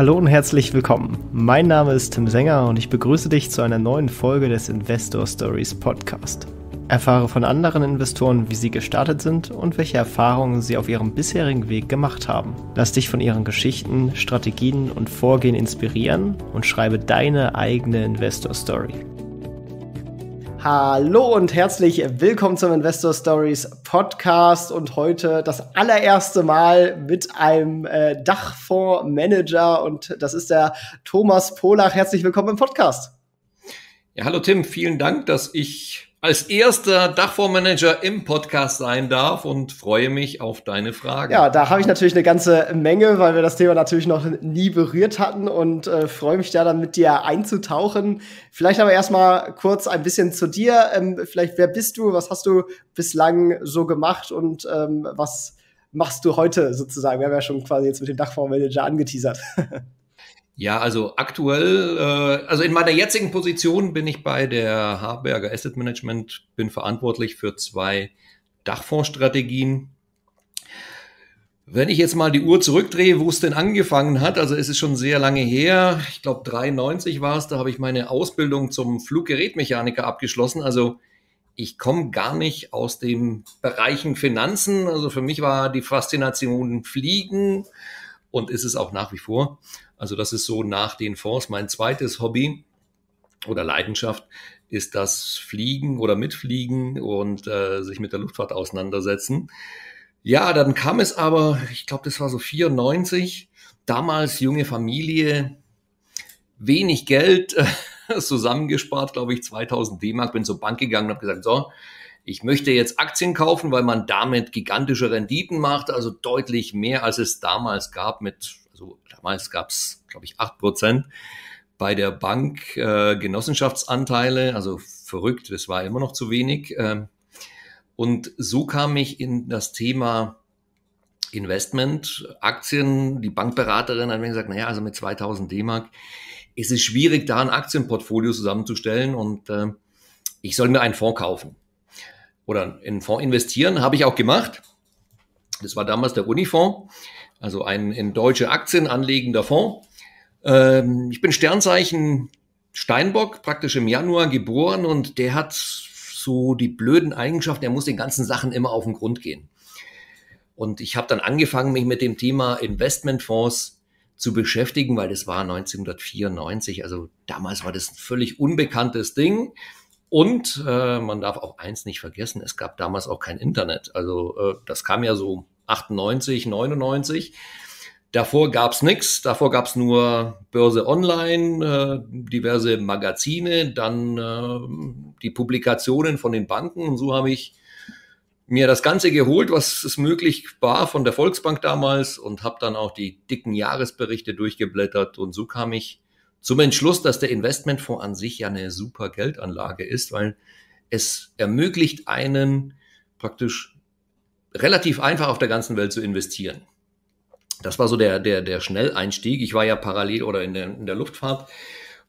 Hallo und herzlich willkommen. Mein Name ist Tim Sänger und ich begrüße dich zu einer neuen Folge des Investor Stories Podcast. Erfahre von anderen Investoren, wie sie gestartet sind und welche Erfahrungen sie auf ihrem bisherigen Weg gemacht haben. Lass dich von ihren Geschichten, Strategien und Vorgehen inspirieren und schreibe deine eigene Investor Story. Hallo und herzlich willkommen zum Investor Stories Podcast und heute das allererste Mal mit einem äh, Dachfondsmanager und das ist der Thomas Polach. Herzlich willkommen im Podcast. Ja, hallo Tim, vielen Dank, dass ich als erster Dachfondsmanager im Podcast sein darf und freue mich auf deine Fragen. Ja, da habe ich natürlich eine ganze Menge, weil wir das Thema natürlich noch nie berührt hatten und äh, freue mich da dann mit dir einzutauchen. Vielleicht aber erstmal kurz ein bisschen zu dir. Ähm, vielleicht, wer bist du? Was hast du bislang so gemacht und ähm, was machst du heute sozusagen? Wir haben ja schon quasi jetzt mit dem Dachfondsmanager angeteasert. Ja, also aktuell, äh, also in meiner jetzigen Position bin ich bei der Harberger Asset Management, bin verantwortlich für zwei Dachfondsstrategien. Wenn ich jetzt mal die Uhr zurückdrehe, wo es denn angefangen hat, also es ist schon sehr lange her, ich glaube 93 war es, da habe ich meine Ausbildung zum Fluggerätmechaniker abgeschlossen. Also ich komme gar nicht aus den Bereichen Finanzen. Also für mich war die Faszination Fliegen und ist es auch nach wie vor. Also das ist so nach den Fonds. Mein zweites Hobby oder Leidenschaft ist das Fliegen oder Mitfliegen und äh, sich mit der Luftfahrt auseinandersetzen. Ja, dann kam es aber, ich glaube, das war so 94, damals junge Familie, wenig Geld, zusammengespart, glaube ich, 2000 D-Mark, bin zur Bank gegangen und habe gesagt, so, ich möchte jetzt Aktien kaufen, weil man damit gigantische Renditen macht, also deutlich mehr, als es damals gab mit, also damals gab es, glaube ich, 8 Prozent bei der Bank äh, Genossenschaftsanteile, also verrückt, das war immer noch zu wenig. Ähm, und so kam ich in das Thema Investment, Aktien. Die Bankberaterin hat mir gesagt, naja, also mit 2000 D-Mark ist es schwierig, da ein Aktienportfolio zusammenzustellen und äh, ich soll mir einen Fonds kaufen oder in einen Fonds investieren, habe ich auch gemacht. Das war damals der Unifonds, also ein in deutsche Aktien anlegender Fonds. Ähm, ich bin Sternzeichen Steinbock, praktisch im Januar geboren und der hat so die blöden Eigenschaften, er muss den ganzen Sachen immer auf den Grund gehen. Und ich habe dann angefangen, mich mit dem Thema Investmentfonds zu beschäftigen, weil das war 1994, also damals war das ein völlig unbekanntes Ding. Und äh, man darf auch eins nicht vergessen, es gab damals auch kein Internet. Also äh, das kam ja so 98, 99. Davor gab es nichts, davor gab es nur Börse Online, äh, diverse Magazine, dann äh, die Publikationen von den Banken. Und so habe ich mir das Ganze geholt, was es möglich war von der Volksbank damals und habe dann auch die dicken Jahresberichte durchgeblättert. Und so kam ich zum Entschluss, dass der Investmentfonds an sich ja eine super Geldanlage ist, weil es ermöglicht einen praktisch relativ einfach auf der ganzen Welt zu investieren. Das war so der, der, der Schnelleinstieg. Ich war ja parallel oder in der, in der Luftfahrt.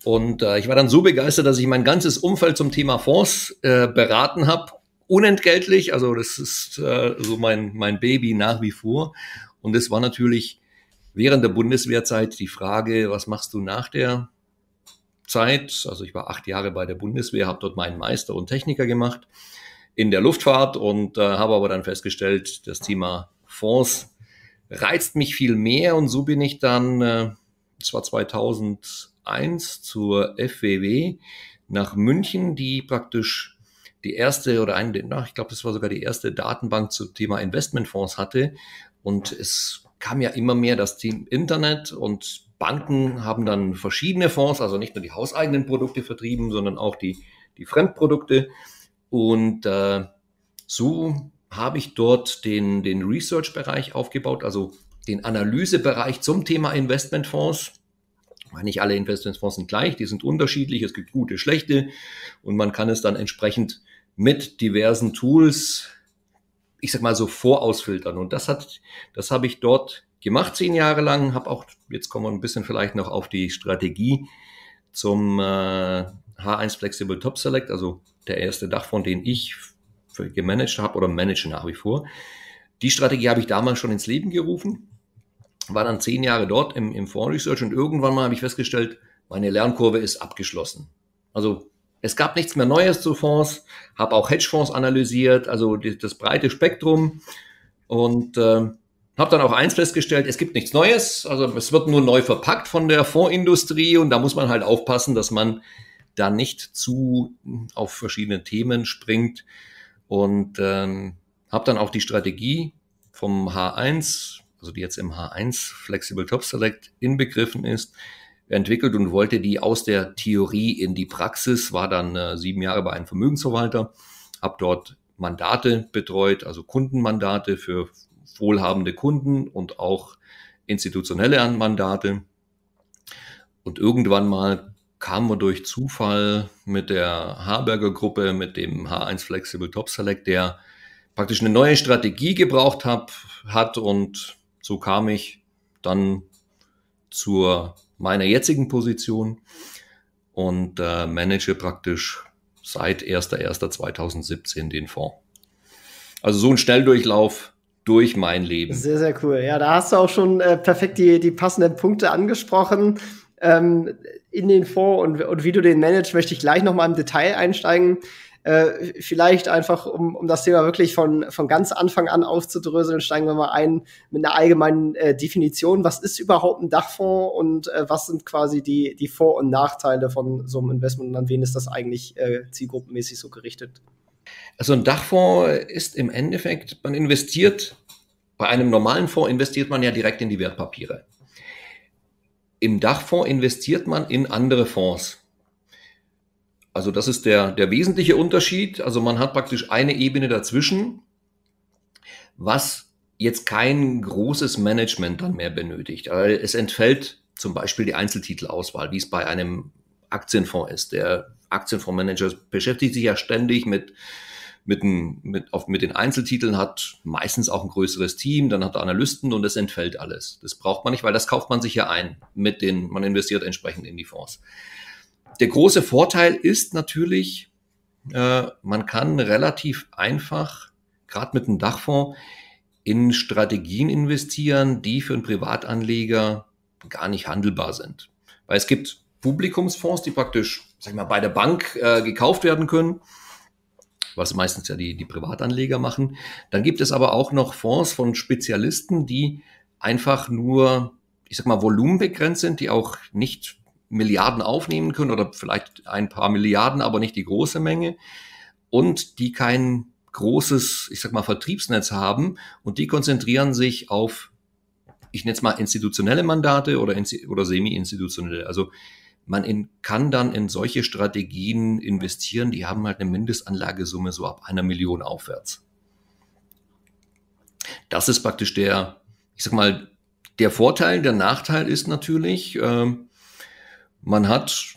Und äh, ich war dann so begeistert, dass ich mein ganzes Umfeld zum Thema Fonds äh, beraten habe. Unentgeltlich. Also das ist äh, so mein, mein Baby nach wie vor. Und das war natürlich während der Bundeswehrzeit die Frage, was machst du nach der Zeit? Also ich war acht Jahre bei der Bundeswehr, habe dort meinen Meister und Techniker gemacht in der Luftfahrt und äh, habe aber dann festgestellt, das Thema Fonds reizt mich viel mehr und so bin ich dann, äh, das war 2001, zur FWW nach München, die praktisch die erste oder eine, na, ich glaube, das war sogar die erste Datenbank zum Thema Investmentfonds hatte und es kam ja immer mehr das Team Internet und Banken haben dann verschiedene Fonds, also nicht nur die hauseigenen Produkte vertrieben, sondern auch die, die Fremdprodukte. Und äh, so habe ich dort den, den Research-Bereich aufgebaut, also den Analysebereich zum Thema Investmentfonds. Weil Nicht alle Investmentfonds sind gleich, die sind unterschiedlich, es gibt gute, schlechte und man kann es dann entsprechend mit diversen Tools ich sag mal so, vorausfiltern. Und das hat, das habe ich dort gemacht, zehn Jahre lang, habe auch, jetzt kommen wir ein bisschen vielleicht noch auf die Strategie zum äh, H1 Flexible Top Select, also der erste Dach, von den ich gemanagt habe oder manage nach wie vor. Die Strategie habe ich damals schon ins Leben gerufen, war dann zehn Jahre dort im, im Foreign Research und irgendwann mal habe ich festgestellt, meine Lernkurve ist abgeschlossen. Also es gab nichts mehr Neues zu Fonds, habe auch Hedgefonds analysiert, also die, das breite Spektrum und äh, habe dann auch eins festgestellt, es gibt nichts Neues, also es wird nur neu verpackt von der Fondsindustrie und da muss man halt aufpassen, dass man da nicht zu hm, auf verschiedene Themen springt und ähm, habe dann auch die Strategie vom H1, also die jetzt im H1 Flexible Top Select inbegriffen ist, entwickelt und wollte die aus der Theorie in die Praxis, war dann äh, sieben Jahre bei einem Vermögensverwalter, habe dort Mandate betreut, also Kundenmandate für wohlhabende Kunden und auch institutionelle Mandate. Und irgendwann mal kam man durch Zufall mit der Harberger Gruppe, mit dem H1 Flexible Top Select, der praktisch eine neue Strategie gebraucht hab, hat und so kam ich dann zur meiner jetzigen Position und äh, manage praktisch seit 1.1.2017 den Fonds. Also so ein Schnelldurchlauf durch mein Leben. Sehr, sehr cool. Ja, da hast du auch schon äh, perfekt die, die passenden Punkte angesprochen ähm, in den Fonds und, und wie du den managst, möchte ich gleich nochmal im Detail einsteigen. Äh, vielleicht einfach, um, um das Thema wirklich von, von ganz Anfang an aufzudröseln, steigen wir mal ein mit einer allgemeinen äh, Definition. Was ist überhaupt ein Dachfonds und äh, was sind quasi die, die Vor- und Nachteile von so einem Investment und an wen ist das eigentlich äh, zielgruppenmäßig so gerichtet? Also ein Dachfonds ist im Endeffekt, man investiert, bei einem normalen Fonds investiert man ja direkt in die Wertpapiere. Im Dachfonds investiert man in andere Fonds. Also das ist der, der wesentliche Unterschied. Also man hat praktisch eine Ebene dazwischen, was jetzt kein großes Management dann mehr benötigt. es entfällt zum Beispiel die Einzeltitelauswahl, wie es bei einem Aktienfonds ist. Der Aktienfondsmanager beschäftigt sich ja ständig mit, mit, ein, mit, auf, mit den Einzeltiteln, hat meistens auch ein größeres Team, dann hat er Analysten und es entfällt alles. Das braucht man nicht, weil das kauft man sich ja ein mit den, man investiert entsprechend in die Fonds der große Vorteil ist natürlich, äh, man kann relativ einfach, gerade mit einem Dachfonds, in Strategien investieren, die für einen Privatanleger gar nicht handelbar sind. Weil es gibt Publikumsfonds, die praktisch, sag ich mal, bei der Bank äh, gekauft werden können, was meistens ja die, die Privatanleger machen. Dann gibt es aber auch noch Fonds von Spezialisten, die einfach nur, ich sag mal, volumenbegrenzt sind, die auch nicht Milliarden aufnehmen können oder vielleicht ein paar Milliarden, aber nicht die große Menge und die kein großes, ich sag mal, Vertriebsnetz haben und die konzentrieren sich auf, ich nenne es mal, institutionelle Mandate oder, oder semi-institutionelle. Also man in, kann dann in solche Strategien investieren, die haben halt eine Mindestanlagesumme so ab einer Million aufwärts. Das ist praktisch der, ich sag mal, der Vorteil. Der Nachteil ist natürlich, ähm, man hat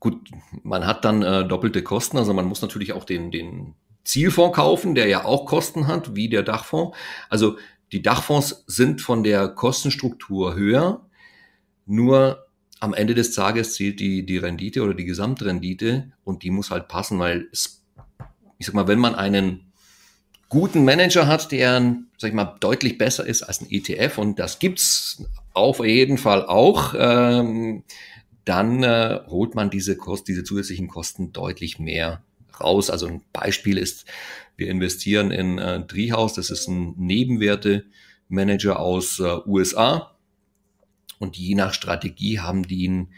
gut, man hat dann äh, doppelte Kosten, also man muss natürlich auch den, den Zielfonds kaufen, der ja auch Kosten hat, wie der Dachfonds. Also die Dachfonds sind von der Kostenstruktur höher, nur am Ende des Tages zählt die, die Rendite oder die Gesamtrendite und die muss halt passen, weil es, ich sag mal, wenn man einen guten Manager hat, der, sag ich mal, deutlich besser ist als ein ETF und das gibt's auf jeden Fall auch, ähm, dann äh, holt man diese, Kost, diese zusätzlichen Kosten deutlich mehr raus. Also ein Beispiel ist, wir investieren in äh, Driehaus, das ist ein Nebenwerte-Manager aus äh, USA. Und je nach Strategie haben die ein,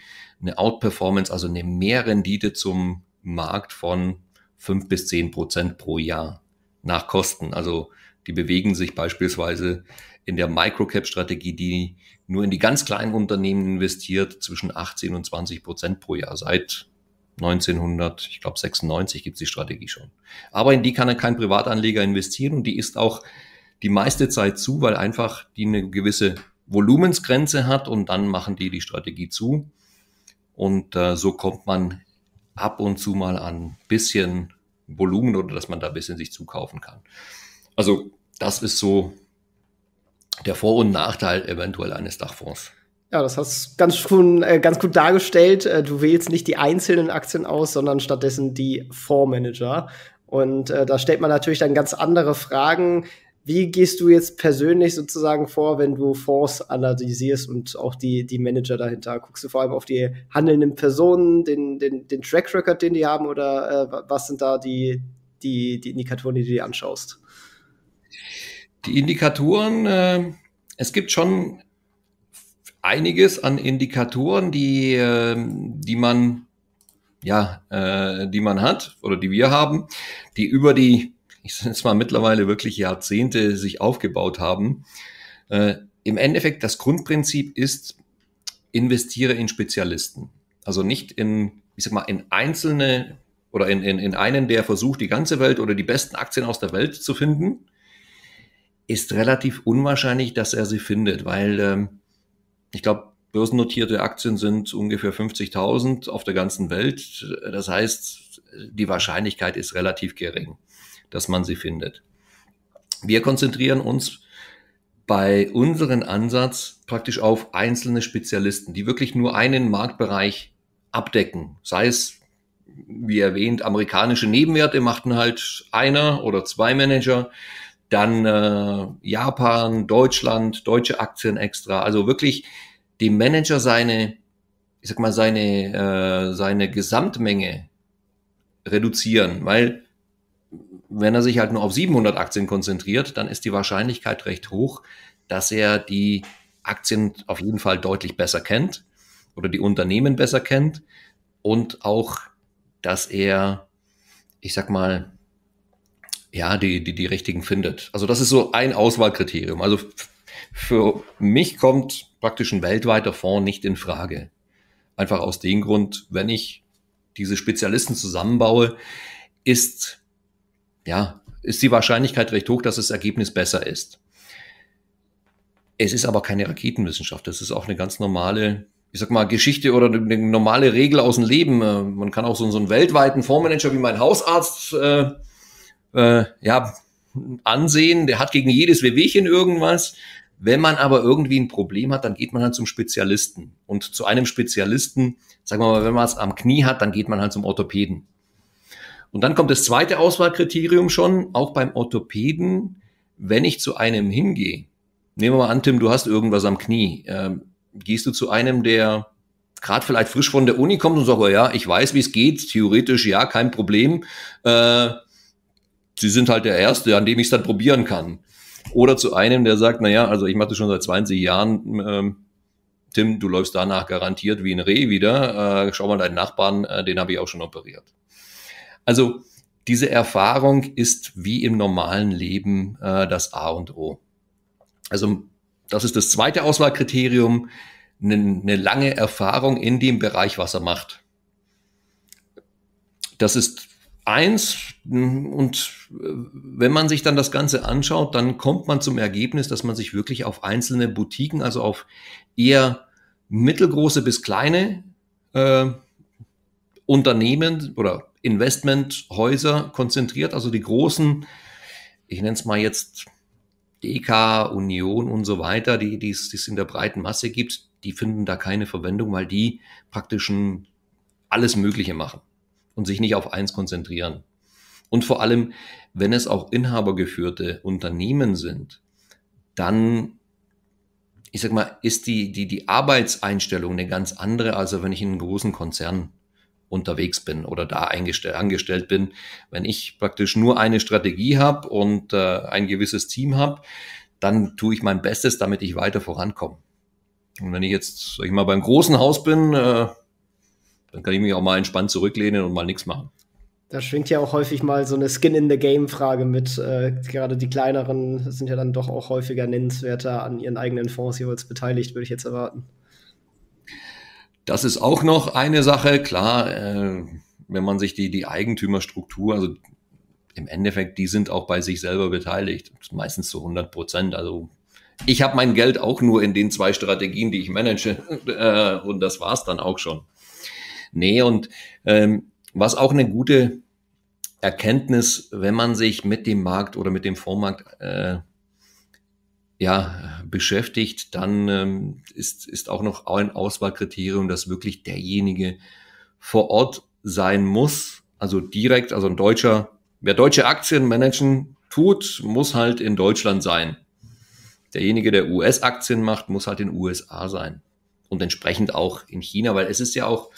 eine Outperformance, also eine Mehrrendite zum Markt von fünf bis zehn Prozent pro Jahr nach Kosten. Also die bewegen sich beispielsweise in der Microcap-Strategie, die nur in die ganz kleinen Unternehmen investiert, zwischen 18 und 20 Prozent pro Jahr. Seit 1900, ich glaube 96 gibt es die Strategie schon. Aber in die kann dann kein Privatanleger investieren und die ist auch die meiste Zeit zu, weil einfach die eine gewisse Volumensgrenze hat und dann machen die die Strategie zu. Und äh, so kommt man ab und zu mal an bisschen Volumen oder dass man da ein bisschen sich zukaufen kann. Also das ist so der Vor- und Nachteil eventuell eines Dachfonds. Ja, das hast du ganz, cool, äh, ganz gut dargestellt. Äh, du wählst nicht die einzelnen Aktien aus, sondern stattdessen die Fondsmanager. Und äh, da stellt man natürlich dann ganz andere Fragen. Wie gehst du jetzt persönlich sozusagen vor, wenn du Fonds analysierst und auch die, die Manager dahinter? Guckst du vor allem auf die handelnden Personen, den, den, den Track Record, den die haben, oder äh, was sind da die, die, die Indikatoren, die du dir anschaust? Die Indikatoren, äh, es gibt schon einiges an Indikatoren, die, äh, die man ja, äh, die man hat oder die wir haben, die über die, ich sage mal mittlerweile wirklich Jahrzehnte sich aufgebaut haben. Äh, Im Endeffekt das Grundprinzip ist, investiere in Spezialisten. Also nicht in, ich sag mal, in einzelne oder in, in, in einen, der versucht, die ganze Welt oder die besten Aktien aus der Welt zu finden, ist relativ unwahrscheinlich, dass er sie findet, weil ähm, ich glaube, börsennotierte Aktien sind ungefähr 50.000 auf der ganzen Welt. Das heißt, die Wahrscheinlichkeit ist relativ gering, dass man sie findet. Wir konzentrieren uns bei unserem Ansatz praktisch auf einzelne Spezialisten, die wirklich nur einen Marktbereich abdecken. Sei es, wie erwähnt, amerikanische Nebenwerte machten halt einer oder zwei Manager dann äh, Japan, Deutschland, deutsche Aktien extra. Also wirklich dem Manager seine, ich sag mal, seine, äh, seine Gesamtmenge reduzieren, weil wenn er sich halt nur auf 700 Aktien konzentriert, dann ist die Wahrscheinlichkeit recht hoch, dass er die Aktien auf jeden Fall deutlich besser kennt oder die Unternehmen besser kennt und auch, dass er, ich sag mal, ja, die, die, die richtigen findet. Also das ist so ein Auswahlkriterium. Also für mich kommt praktisch ein weltweiter Fonds nicht in Frage. Einfach aus dem Grund, wenn ich diese Spezialisten zusammenbaue, ist, ja, ist die Wahrscheinlichkeit recht hoch, dass das Ergebnis besser ist. Es ist aber keine Raketenwissenschaft. Das ist auch eine ganz normale, ich sag mal, Geschichte oder eine normale Regel aus dem Leben. Äh, man kann auch so, einen weltweiten Fondsmanager wie mein Hausarzt äh, äh, ja, ansehen, der hat gegen jedes Wehwehchen irgendwas. Wenn man aber irgendwie ein Problem hat, dann geht man halt zum Spezialisten. Und zu einem Spezialisten, sagen wir mal, wenn man es am Knie hat, dann geht man halt zum Orthopäden. Und dann kommt das zweite Auswahlkriterium schon, auch beim Orthopäden, wenn ich zu einem hingehe. Nehmen wir mal an, Tim, du hast irgendwas am Knie. Ähm, gehst du zu einem, der gerade vielleicht frisch von der Uni kommt und sagt, oh ja, ich weiß, wie es geht, theoretisch ja, kein Problem. Äh, sie sind halt der Erste, an dem ich es dann probieren kann. Oder zu einem, der sagt, naja, also ich mache das schon seit 20 Jahren, ähm, Tim, du läufst danach garantiert wie ein Reh wieder. Äh, schau mal deinen Nachbarn, äh, den habe ich auch schon operiert. Also diese Erfahrung ist wie im normalen Leben äh, das A und O. Also das ist das zweite Auswahlkriterium, eine ne lange Erfahrung in dem Bereich, was er macht. Das ist eins. Und äh, wenn man sich dann das Ganze anschaut, dann kommt man zum Ergebnis, dass man sich wirklich auf einzelne Boutiquen, also auf eher mittelgroße bis kleine äh, Unternehmen oder Investmenthäuser konzentriert. Also die großen, ich nenne es mal jetzt DK, Union und so weiter, die, die es in der breiten Masse gibt, die finden da keine Verwendung, weil die praktisch alles Mögliche machen und sich nicht auf eins konzentrieren. Und vor allem, wenn es auch inhabergeführte Unternehmen sind, dann, ich sag mal, ist die, die, die Arbeitseinstellung eine ganz andere, als wenn ich in einem großen Konzern unterwegs bin oder da angestellt bin. Wenn ich praktisch nur eine Strategie habe und äh, ein gewisses Team habe, dann tue ich mein Bestes, damit ich weiter vorankomme. Und wenn ich jetzt, sag ich mal, beim großen Haus bin, äh, dann kann ich mich auch mal entspannt zurücklehnen und mal nichts machen. Da schwingt ja auch häufig mal so eine Skin-in-the-Game-Frage mit. Äh, gerade die kleineren sind ja dann doch auch häufiger nennenswerter an ihren eigenen Fonds jeweils beteiligt, würde ich jetzt erwarten. Das ist auch noch eine Sache. Klar, äh, wenn man sich die, die Eigentümerstruktur, also im Endeffekt, die sind auch bei sich selber beteiligt, meistens zu 100 Prozent. Also ich habe mein Geld auch nur in den zwei Strategien, die ich manage, äh, und das war es dann auch schon. Nee, und ähm, was auch eine gute Erkenntnis, wenn man sich mit dem Markt oder mit dem Vormarkt äh, ja, beschäftigt, dann ähm, ist, ist auch noch ein Auswahlkriterium, dass wirklich derjenige vor Ort sein muss, also direkt, also ein deutscher, wer deutsche Aktien managen tut, muss halt in Deutschland sein. Derjenige, der US-Aktien macht, muss halt in USA sein und entsprechend auch in China, weil es ist ja auch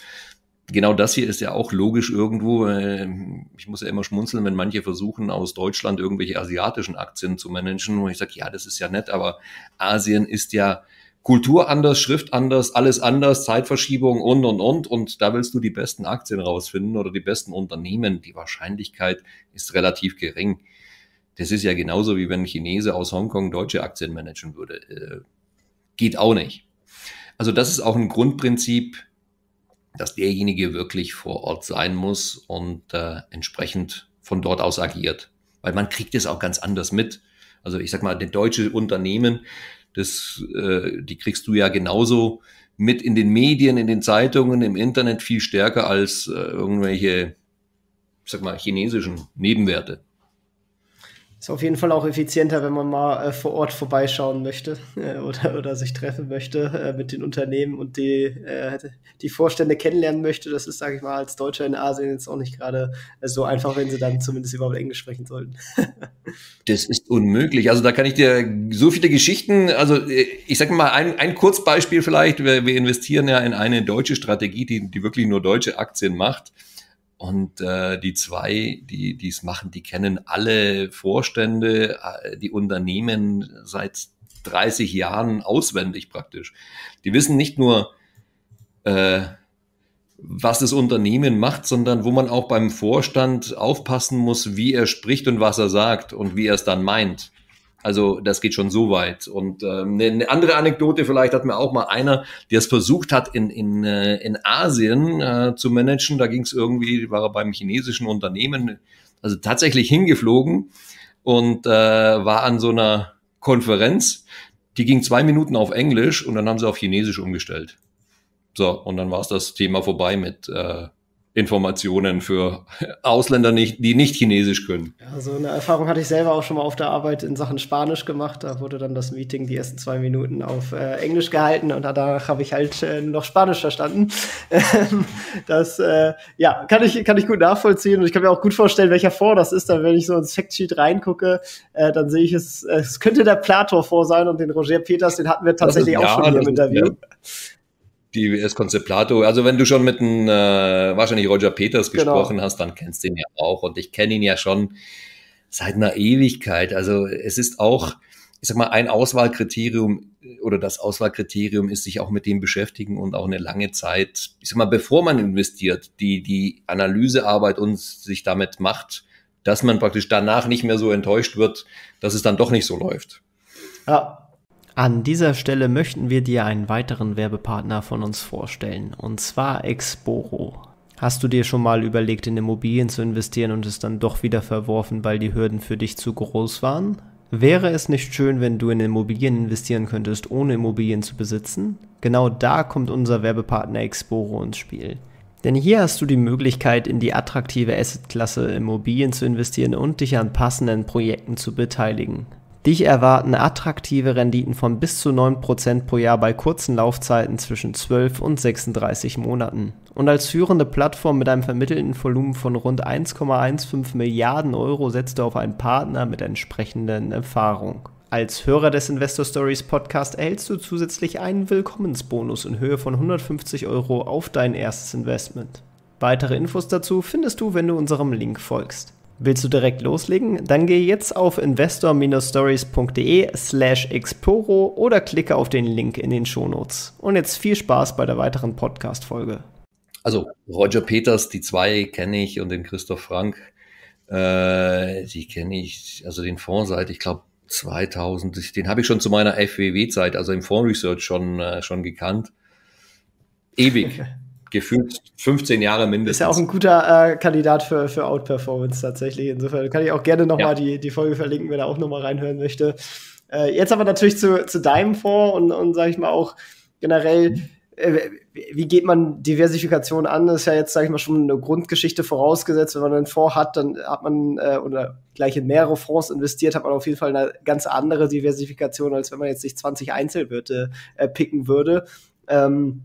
genau das hier ist ja auch logisch irgendwo. Ähm, ich muss ja immer schmunzeln, wenn manche versuchen, aus Deutschland irgendwelche asiatischen Aktien zu managen. Und ich sage, ja, das ist ja nett, aber Asien ist ja Kultur anders, Schrift anders, alles anders, Zeitverschiebung und, und, und. Und da willst du die besten Aktien rausfinden oder die besten Unternehmen. Die Wahrscheinlichkeit ist relativ gering. Das ist ja genauso, wie wenn ein Chinese aus Hongkong deutsche Aktien managen würde. Äh, geht auch nicht. Also das ist auch ein Grundprinzip, dass derjenige wirklich vor Ort sein muss und äh, entsprechend von dort aus agiert. Weil man kriegt es auch ganz anders mit. Also ich sag mal, die deutsche Unternehmen, das, äh, die kriegst du ja genauso mit in den Medien, in den Zeitungen, im Internet viel stärker als äh, irgendwelche, ich sag mal, chinesischen Nebenwerte. Ist auf jeden Fall auch effizienter, wenn man mal äh, vor Ort vorbeischauen möchte äh, oder, oder sich treffen möchte äh, mit den Unternehmen und die, äh, die Vorstände kennenlernen möchte. Das ist, sage ich mal, als Deutscher in Asien jetzt auch nicht gerade äh, so einfach, wenn sie dann zumindest überhaupt Englisch sprechen sollten. das ist unmöglich. Also da kann ich dir so viele Geschichten, also äh, ich sage mal ein, ein Kurzbeispiel vielleicht. Wir, wir investieren ja in eine deutsche Strategie, die, die wirklich nur deutsche Aktien macht. Und äh, die zwei, die es machen, die kennen alle Vorstände, äh, die Unternehmen seit 30 Jahren auswendig praktisch. Die wissen nicht nur, äh, was das Unternehmen macht, sondern wo man auch beim Vorstand aufpassen muss, wie er spricht und was er sagt und wie er es dann meint. Also das geht schon so weit. Und äh, eine ne andere Anekdote vielleicht hat mir auch mal einer, der es versucht hat in, in, äh, in Asien äh, zu managen. Da ging es irgendwie, war er beim chinesischen Unternehmen, also tatsächlich hingeflogen und äh, war an so einer Konferenz. Die ging zwei Minuten auf Englisch und dann haben sie auf Chinesisch umgestellt. So, und dann war es das Thema vorbei mit äh, Informationen für Ausländer, nicht, die nicht Chinesisch können. Ja, so eine Erfahrung hatte ich selber auch schon mal auf der Arbeit in Sachen Spanisch gemacht. Da wurde dann das Meeting die ersten zwei Minuten auf äh, Englisch gehalten und danach habe ich halt äh, noch Spanisch verstanden. Ähm, das äh, ja, kann ich, kann ich gut nachvollziehen und ich kann mir auch gut vorstellen, welcher Vor das ist. Dann, wenn ich so ins Factsheet reingucke, äh, dann sehe ich es, äh, es könnte der Plator vor sein und den Roger Peters, den hatten wir tatsächlich ist, auch ja, schon im Interview. ja. Die ist Conceplato. Also wenn du schon mit einem, äh, wahrscheinlich Roger Peters genau. gesprochen genau. hast, dann kennst du ihn ja auch. Und ich kenne ihn ja schon seit einer Ewigkeit. Also es ist auch, ich sag mal, ein Auswahlkriterium äh, oder das Auswahlkriterium ist sich auch mit dem beschäftigen und auch eine lange Zeit, ich sag mal, bevor man investiert, die, die Analysearbeit uns sich damit macht, dass man praktisch danach nicht mehr so enttäuscht wird, dass es dann doch nicht so läuft. Ja, an dieser Stelle möchten wir dir einen weiteren Werbepartner von uns vorstellen, und zwar Exporo. Hast du dir schon mal überlegt, in Immobilien zu investieren und es dann doch wieder verworfen, weil die Hürden für dich zu groß waren? Wäre es nicht schön, wenn du in Immobilien investieren könntest, ohne Immobilien zu besitzen? Genau da kommt unser Werbepartner Exporo ins Spiel. Denn hier hast du die Möglichkeit, in die attraktive Assetklasse Immobilien zu investieren und dich an passenden Projekten zu beteiligen. Dich erwarten attraktive Renditen von bis zu 9% pro Jahr bei kurzen Laufzeiten zwischen 12 und 36 Monaten. Und als führende Plattform mit einem vermittelten Volumen von rund 1,15 Milliarden Euro setzt du auf einen Partner mit entsprechenden Erfahrung. Als Hörer des Investor Stories Podcast erhältst du zusätzlich einen Willkommensbonus in Höhe von 150 Euro auf dein erstes Investment. Weitere Infos dazu findest du, wenn du unserem Link folgst. Willst du direkt loslegen? Dann gehe jetzt auf investor-stories.de slash exporo oder klicke auf den Link in den Shownotes. Und jetzt viel Spaß bei der weiteren Podcast-Folge. Also Roger Peters, die zwei kenne ich und den Christoph Frank, äh, die kenne ich, also den Fonds seit, ich glaube, 2000, den habe ich schon zu meiner FWW-Zeit, also im Fonds Research schon, äh, schon gekannt. Ewig. gefühlt 15 Jahre mindestens. Ist ja auch ein guter äh, Kandidat für, für Outperformance tatsächlich. Insofern kann ich auch gerne nochmal ja. die, die Folge verlinken, wer da auch nochmal reinhören möchte. Äh, jetzt aber natürlich zu, zu deinem Fonds und, und sage ich mal auch generell, äh, wie geht man Diversifikation an? Das ist ja jetzt, sage ich mal, schon eine Grundgeschichte vorausgesetzt. Wenn man einen Fonds hat, dann hat man äh, oder gleich in mehrere Fonds investiert, hat man auf jeden Fall eine ganz andere Diversifikation, als wenn man jetzt sich 20 Einzelwerte äh, picken würde. Ähm,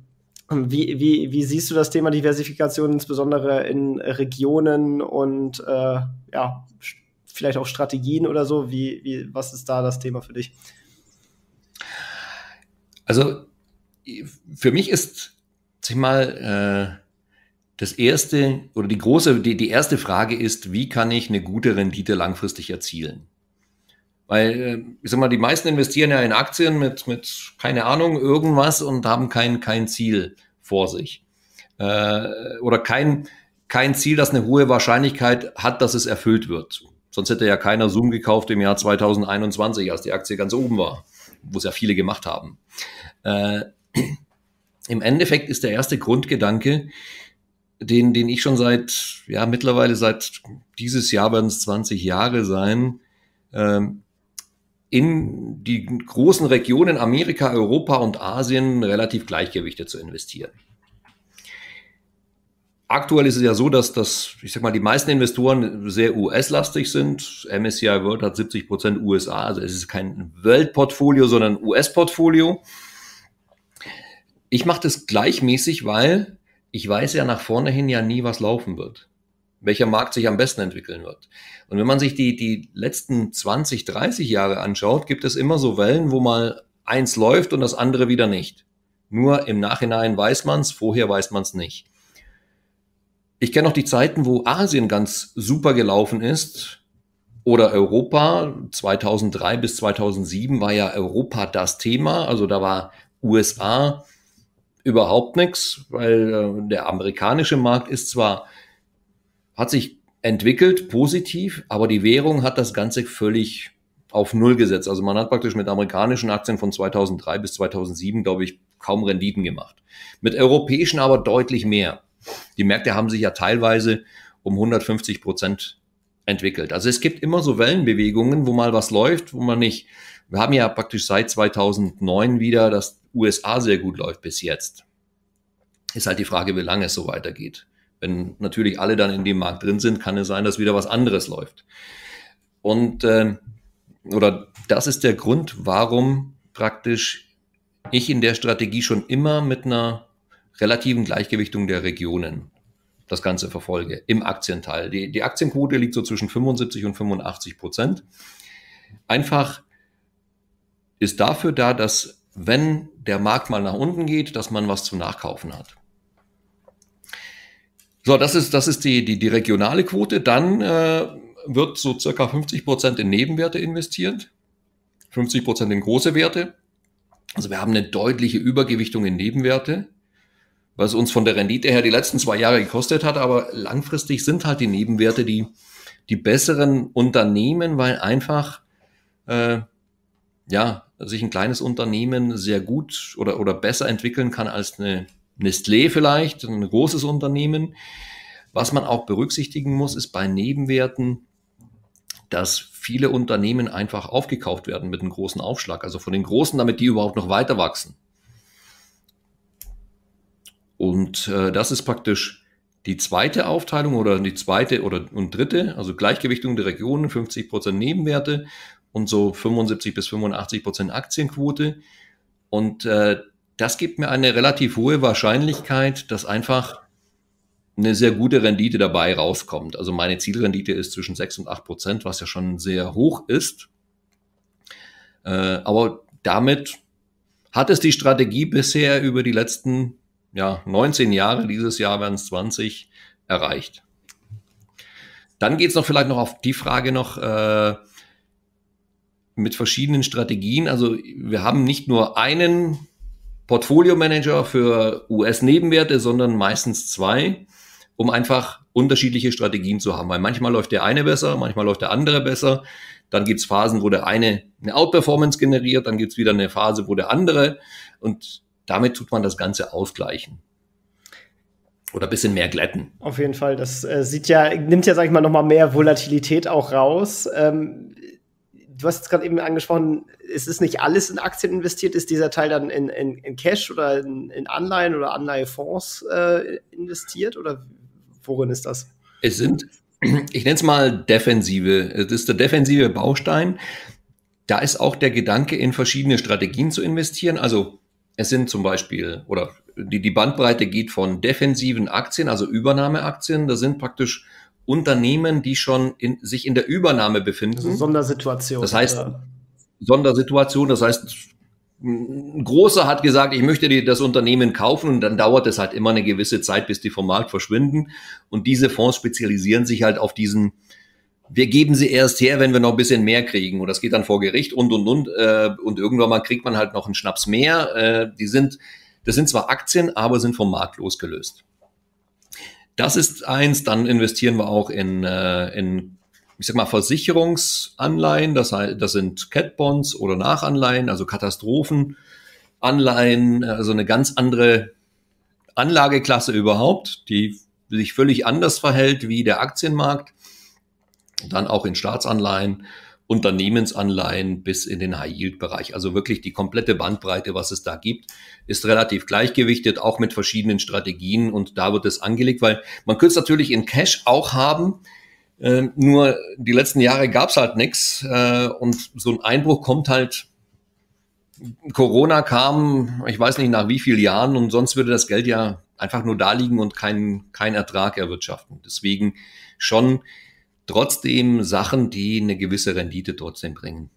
wie, wie, wie siehst du das Thema Diversifikation insbesondere in Regionen und äh, ja, vielleicht auch Strategien oder so? Wie, wie, was ist da das Thema für dich? Also für mich ist, sag ich mal, äh, das erste oder die große, die, die erste Frage ist, wie kann ich eine gute Rendite langfristig erzielen? Weil, äh, ich sag mal, die meisten investieren ja in Aktien mit, mit keine Ahnung, irgendwas und haben kein, kein Ziel vor sich. Äh, oder kein, kein Ziel, das eine hohe Wahrscheinlichkeit hat, dass es erfüllt wird. Sonst hätte ja keiner Zoom gekauft im Jahr 2021, als die Aktie ganz oben war, wo es ja viele gemacht haben. Äh, Im Endeffekt ist der erste Grundgedanke, den, den ich schon seit, ja, mittlerweile seit dieses Jahr werden es 20 Jahre sein, ähm, in die großen Regionen Amerika, Europa und Asien relativ gleichgewichtet zu investieren. Aktuell ist es ja so, dass das, ich sag mal, die meisten Investoren sehr US-lastig sind. MSCI World hat 70 Prozent USA, also es ist kein Weltportfolio, sondern US-Portfolio. Ich mache das gleichmäßig, weil ich weiß ja nach vorne hin ja nie, was laufen wird welcher Markt sich am besten entwickeln wird. Und wenn man sich die, die letzten 20, 30 Jahre anschaut, gibt es immer so Wellen, wo mal eins läuft und das andere wieder nicht. Nur im Nachhinein weiß man es, vorher weiß man es nicht. Ich kenne auch die Zeiten, wo Asien ganz super gelaufen ist oder Europa. 2003 bis 2007 war ja Europa das Thema. Also da war USA überhaupt nichts, weil äh, der amerikanische Markt ist zwar hat sich entwickelt, positiv, aber die Währung hat das Ganze völlig auf Null gesetzt. Also man hat praktisch mit amerikanischen Aktien von 2003 bis 2007, glaube ich, kaum Renditen gemacht. Mit europäischen aber deutlich mehr. Die Märkte haben sich ja teilweise um 150 Prozent entwickelt. Also es gibt immer so Wellenbewegungen, wo mal was läuft, wo man nicht. Wir haben ja praktisch seit 2009 wieder, dass USA sehr gut läuft bis jetzt. Ist halt die Frage, wie lange es so weitergeht. Wenn natürlich alle dann in dem Markt drin sind, kann es sein, dass wieder was anderes läuft. Und äh, oder das ist der Grund, warum praktisch ich in der Strategie schon immer mit einer relativen Gleichgewichtung der Regionen das Ganze verfolge im Aktienteil. Die, die Aktienquote liegt so zwischen 75 und 85 Prozent. Einfach ist dafür da, dass wenn der Markt mal nach unten geht, dass man was zum Nachkaufen hat. So, das ist, das ist die, die, die regionale Quote. Dann äh, wird so circa 50 Prozent in Nebenwerte investiert, 50 Prozent in große Werte. Also wir haben eine deutliche Übergewichtung in Nebenwerte, was uns von der Rendite her die letzten zwei Jahre gekostet hat. Aber langfristig sind halt die Nebenwerte die, die besseren Unternehmen, weil einfach, äh, ja, sich ein kleines Unternehmen sehr gut oder, oder besser entwickeln kann als eine Nestlé vielleicht, ein großes Unternehmen. Was man auch berücksichtigen muss, ist bei Nebenwerten, dass viele Unternehmen einfach aufgekauft werden mit einem großen Aufschlag, also von den Großen, damit die überhaupt noch weiter wachsen. Und äh, das ist praktisch die zweite Aufteilung oder die zweite oder und dritte, also Gleichgewichtung der Regionen, 50% Prozent Nebenwerte und so 75 bis 85% Prozent Aktienquote. Und äh, das gibt mir eine relativ hohe Wahrscheinlichkeit, dass einfach eine sehr gute Rendite dabei rauskommt. Also meine Zielrendite ist zwischen 6 und 8 Prozent, was ja schon sehr hoch ist. Äh, aber damit hat es die Strategie bisher über die letzten ja, 19 Jahre, dieses Jahr werden es 20, erreicht. Dann geht es noch vielleicht noch auf die Frage noch äh, mit verschiedenen Strategien. Also wir haben nicht nur einen Portfolio-Manager für US-Nebenwerte, sondern meistens zwei, um einfach unterschiedliche Strategien zu haben. Weil manchmal läuft der eine besser, manchmal läuft der andere besser. Dann gibt es Phasen, wo der eine eine Outperformance generiert, dann gibt es wieder eine Phase, wo der andere. Und damit tut man das Ganze ausgleichen oder bisschen mehr glätten. Auf jeden Fall, das äh, sieht ja, nimmt ja, sag ich mal, nochmal mehr Volatilität auch raus. Ähm, du hast jetzt gerade eben angesprochen, es ist nicht alles in Aktien investiert. Ist dieser Teil dann in, in, in Cash oder in, in, Anleihen oder Anleihefonds äh, investiert? Oder worin ist das? Es sind, ich nenne es mal defensive. Es ist der defensive Baustein. Da ist auch der Gedanke, in verschiedene Strategien zu investieren. Also es sind zum Beispiel, oder die, die Bandbreite geht von defensiven Aktien, also Übernahmeaktien, da sind praktisch Unternehmen, die schon in, sich in der Übernahme befinden. Also Sondersituation. Das heißt, ja. Sondersituation, das heißt, ein Großer hat gesagt, ich möchte die, das Unternehmen kaufen und dann dauert es halt immer eine gewisse Zeit, bis die vom Markt verschwinden. Und diese Fonds spezialisieren sich halt auf diesen, wir geben sie erst her, wenn wir noch ein bisschen mehr kriegen. Und das geht dann vor Gericht und, und, und. Äh, und irgendwann mal kriegt man halt noch einen Schnaps mehr. Äh, die sind, das sind zwar Aktien, aber sind vom Markt losgelöst. Das ist eins. Dann investieren wir auch in, äh, in ich sag mal, Versicherungsanleihen. Das, das sind Catbonds oder Nachanleihen, also Katastrophenanleihen. Also eine ganz andere Anlageklasse überhaupt, die sich völlig anders verhält wie der Aktienmarkt. Dann auch in Staatsanleihen Unternehmensanleihen bis in den High-Yield-Bereich. Also wirklich die komplette Bandbreite, was es da gibt, ist relativ gleichgewichtet, auch mit verschiedenen Strategien und da wird es angelegt, weil man könnte es natürlich in Cash auch haben, äh, nur die letzten Jahre gab es halt nichts äh, und so ein Einbruch kommt halt. Corona kam, ich weiß nicht nach wie vielen Jahren und sonst würde das Geld ja einfach nur da liegen und keinen kein Ertrag erwirtschaften. Deswegen schon trotzdem Sachen, die eine gewisse Rendite trotzdem bringen.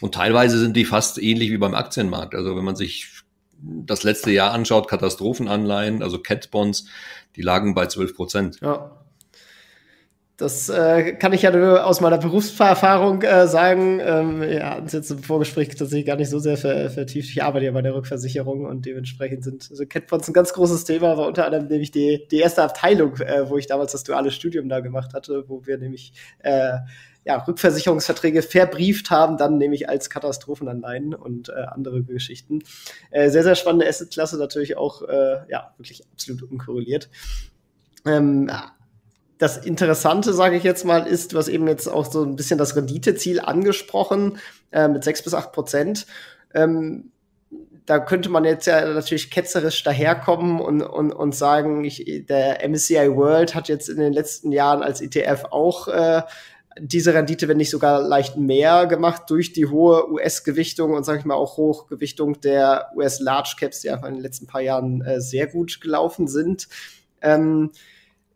Und teilweise sind die fast ähnlich wie beim Aktienmarkt. Also wenn man sich das letzte Jahr anschaut, Katastrophenanleihen, also Cat Bonds, die lagen bei 12 Prozent. Ja. Das äh, kann ich ja nur aus meiner Berufserfahrung äh, sagen. Ähm, wir hatten es jetzt im Vorgespräch tatsächlich gar nicht so sehr ver vertieft. Ich arbeite ja bei der Rückversicherung und dementsprechend sind, sind Catpods ein ganz großes Thema, aber unter anderem nämlich die, die erste Abteilung, äh, wo ich damals das duale Studium da gemacht hatte, wo wir nämlich äh, ja, Rückversicherungsverträge verbrieft haben, dann nämlich als Katastrophenanleihen und äh, andere Geschichten. Äh, sehr, sehr spannende Assetklasse, natürlich auch äh, ja, wirklich absolut unkorreliert. Ähm, das Interessante, sage ich jetzt mal, ist, was eben jetzt auch so ein bisschen das Renditeziel angesprochen äh, mit sechs bis acht Prozent. Ähm, da könnte man jetzt ja natürlich ketzerisch daherkommen und, und, und sagen, ich, der MSCI World hat jetzt in den letzten Jahren als ETF auch äh, diese Rendite, wenn nicht sogar leicht mehr gemacht, durch die hohe US-Gewichtung und sage ich mal auch Hochgewichtung der US-Large Caps, die einfach in den letzten paar Jahren äh, sehr gut gelaufen sind. Ähm,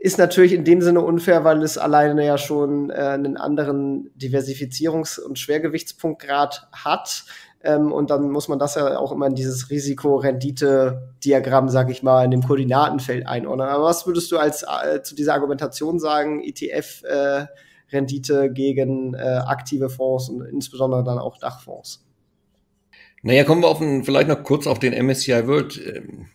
ist natürlich in dem Sinne unfair, weil es alleine ja schon äh, einen anderen Diversifizierungs- und Schwergewichtspunktgrad hat. Ähm, und dann muss man das ja auch immer in dieses Risiko-Rendite-Diagramm, sag ich mal, in dem Koordinatenfeld einordnen. Aber was würdest du als äh, zu dieser Argumentation sagen, ETF-Rendite äh, gegen äh, aktive Fonds und insbesondere dann auch Dachfonds? Naja, kommen wir auf den, vielleicht noch kurz auf den MSCI World. Ähm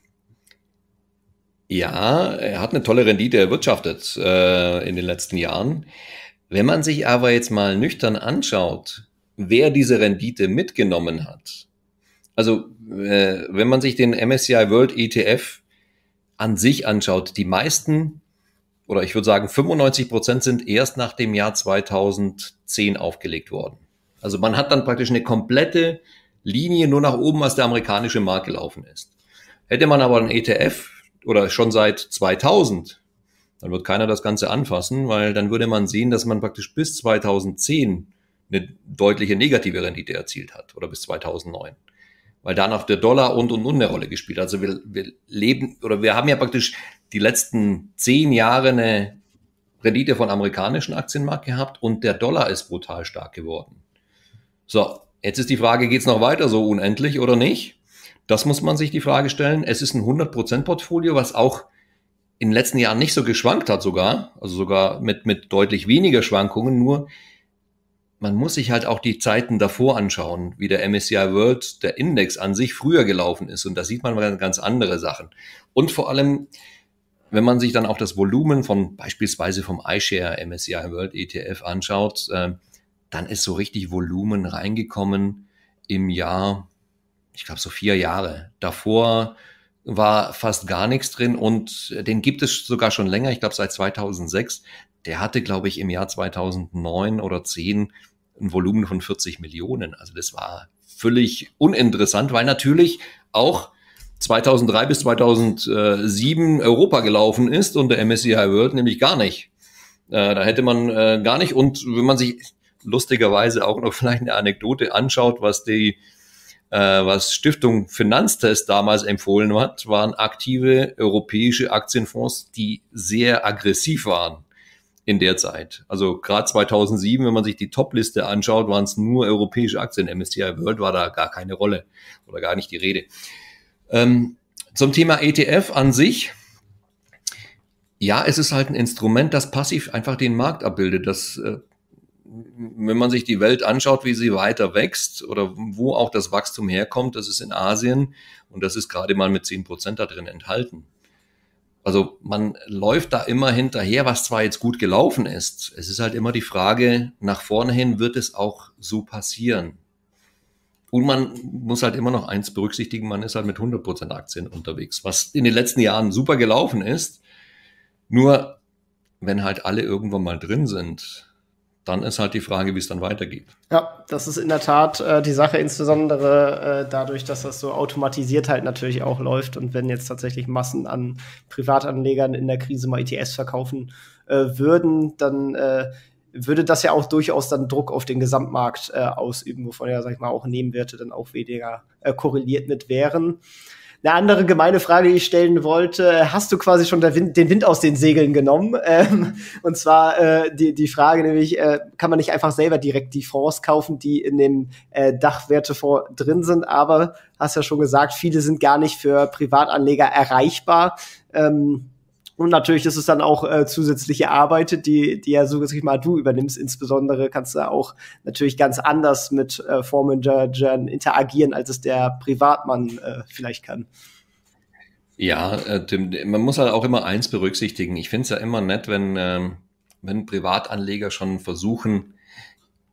ja, er hat eine tolle Rendite erwirtschaftet äh, in den letzten Jahren. Wenn man sich aber jetzt mal nüchtern anschaut, wer diese Rendite mitgenommen hat, also äh, wenn man sich den MSCI World ETF an sich anschaut, die meisten oder ich würde sagen 95 Prozent sind erst nach dem Jahr 2010 aufgelegt worden. Also man hat dann praktisch eine komplette Linie nur nach oben, was der amerikanische Markt gelaufen ist. Hätte man aber einen ETF, oder schon seit 2000, dann wird keiner das Ganze anfassen, weil dann würde man sehen, dass man praktisch bis 2010 eine deutliche negative Rendite erzielt hat oder bis 2009. Weil danach der Dollar und und und eine Rolle gespielt. Also wir, wir leben oder wir haben ja praktisch die letzten zehn Jahre eine Rendite von amerikanischen Aktienmarkt gehabt und der Dollar ist brutal stark geworden. So, jetzt ist die Frage, geht's noch weiter so unendlich oder nicht? Das muss man sich die Frage stellen. Es ist ein 100%-Portfolio, was auch in den letzten Jahren nicht so geschwankt hat sogar, also sogar mit, mit deutlich weniger Schwankungen, nur man muss sich halt auch die Zeiten davor anschauen, wie der MSCI World, der Index an sich früher gelaufen ist. Und da sieht man ganz andere Sachen. Und vor allem, wenn man sich dann auch das Volumen von beispielsweise vom iShare MSCI World ETF anschaut, äh, dann ist so richtig Volumen reingekommen im Jahr ich glaube, so vier Jahre. Davor war fast gar nichts drin und den gibt es sogar schon länger, ich glaube seit 2006. Der hatte, glaube ich, im Jahr 2009 oder 10 ein Volumen von 40 Millionen. Also das war völlig uninteressant, weil natürlich auch 2003 bis 2007 Europa gelaufen ist und der MSCI World nämlich gar nicht. Äh, da hätte man äh, gar nicht und wenn man sich lustigerweise auch noch vielleicht eine Anekdote anschaut, was die äh, was Stiftung Finanztest damals empfohlen hat, waren aktive europäische Aktienfonds, die sehr aggressiv waren in der Zeit. Also gerade 2007, wenn man sich die Top-Liste anschaut, waren es nur europäische Aktien. MSCI World war da gar keine Rolle oder gar nicht die Rede. Ähm, zum Thema ETF an sich. Ja, es ist halt ein Instrument, das passiv einfach den Markt abbildet. Das äh, wenn man sich die Welt anschaut, wie sie weiter wächst oder wo auch das Wachstum herkommt, das ist in Asien und das ist gerade mal mit zehn Prozent da drin enthalten. Also man läuft da immer hinterher, was zwar jetzt gut gelaufen ist. Es ist halt immer die Frage, nach vorne hin wird es auch so passieren. Und man muss halt immer noch eins berücksichtigen, man ist halt mit 100% Aktien unterwegs, was in den letzten Jahren super gelaufen ist. Nur wenn halt alle irgendwann mal drin sind, dann ist halt die Frage, wie es dann weitergeht. Ja, das ist in der Tat äh, die Sache, insbesondere äh, dadurch, dass das so automatisiert halt natürlich auch läuft und wenn jetzt tatsächlich Massen an Privatanlegern in der Krise mal ETS verkaufen äh, würden, dann äh, würde das ja auch durchaus dann Druck auf den Gesamtmarkt äh, ausüben, wovon ja, sag ich mal, auch Nebenwerte dann auch weniger äh, korreliert mit wären. Eine andere gemeine Frage, die ich stellen wollte, hast du quasi schon Wind, den Wind aus den Segeln genommen? Ähm, und zwar äh, die, die Frage nämlich, äh, kann man nicht einfach selber direkt die Fonds kaufen, die in dem äh, Dachwertefonds drin sind? Aber hast ja schon gesagt, viele sind gar nicht für Privatanleger erreichbar. Ähm, und natürlich ist es dann auch äh, zusätzliche Arbeit, die, die ja so sag mal du übernimmst. Insbesondere kannst du auch natürlich ganz anders mit äh, Fondsmanagern interagieren, als es der Privatmann äh, vielleicht kann. Ja, Tim, äh, man muss halt auch immer eins berücksichtigen. Ich finde es ja immer nett, wenn, ähm, wenn Privatanleger schon versuchen,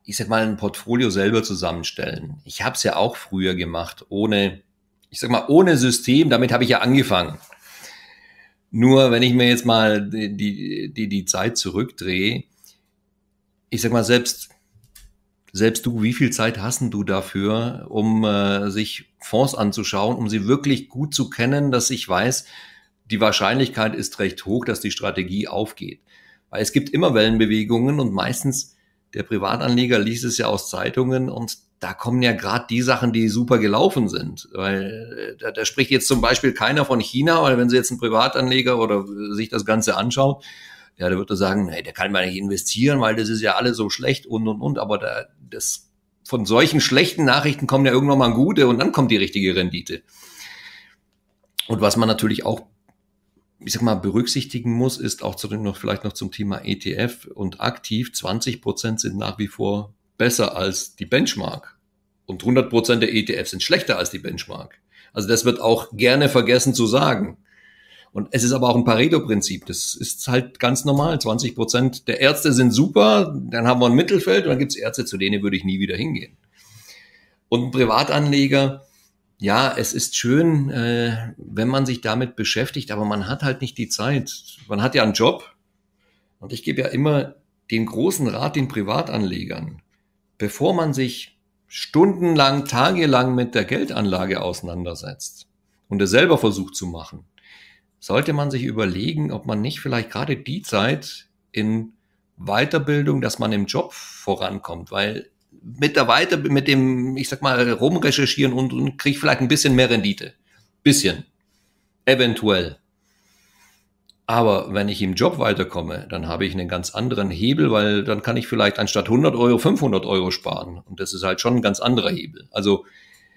ich sag mal, ein Portfolio selber zusammenstellen. Ich habe es ja auch früher gemacht, ohne, ich sag mal, ohne System. Damit habe ich ja angefangen. Nur wenn ich mir jetzt mal die, die, die, Zeit zurückdrehe, ich sag mal, selbst, selbst du, wie viel Zeit hast du dafür, um äh, sich Fonds anzuschauen, um sie wirklich gut zu kennen, dass ich weiß, die Wahrscheinlichkeit ist recht hoch, dass die Strategie aufgeht. Weil es gibt immer Wellenbewegungen und meistens der Privatanleger liest es ja aus Zeitungen und da kommen ja gerade die Sachen, die super gelaufen sind. Weil äh, da, da spricht jetzt zum Beispiel keiner von China, weil wenn Sie jetzt einen Privatanleger oder äh, sich das Ganze anschaut, ja, der würde sagen, hey, der kann man nicht investieren, weil das ist ja alles so schlecht und und und. Aber da, das von solchen schlechten Nachrichten kommen ja irgendwann mal gute und dann kommt die richtige Rendite. Und was man natürlich auch, ich sag mal, berücksichtigen muss, ist auch zu dem noch vielleicht noch zum Thema ETF und aktiv. 20 Prozent sind nach wie vor besser als die Benchmark und 100% Prozent der ETFs sind schlechter als die Benchmark. Also das wird auch gerne vergessen zu sagen. Und es ist aber auch ein Pareto-Prinzip. Das ist halt ganz normal. 20 Prozent der Ärzte sind super, dann haben wir ein Mittelfeld und dann gibt es Ärzte, zu denen würde ich nie wieder hingehen. Und ein Privatanleger, ja, es ist schön, äh, wenn man sich damit beschäftigt, aber man hat halt nicht die Zeit. Man hat ja einen Job. Und ich gebe ja immer den großen Rat den Privatanlegern bevor man sich stundenlang, tagelang mit der Geldanlage auseinandersetzt und es selber versucht zu machen, sollte man sich überlegen, ob man nicht vielleicht gerade die Zeit in Weiterbildung, dass man im Job vorankommt, weil mit der Weiter, mit dem, ich sag mal, rumrecherchieren und, und kriege vielleicht ein bisschen mehr Rendite. Bisschen. Eventuell. Aber wenn ich im Job weiterkomme, dann habe ich einen ganz anderen Hebel, weil dann kann ich vielleicht anstatt 100 Euro 500 Euro sparen. Und das ist halt schon ein ganz anderer Hebel. Also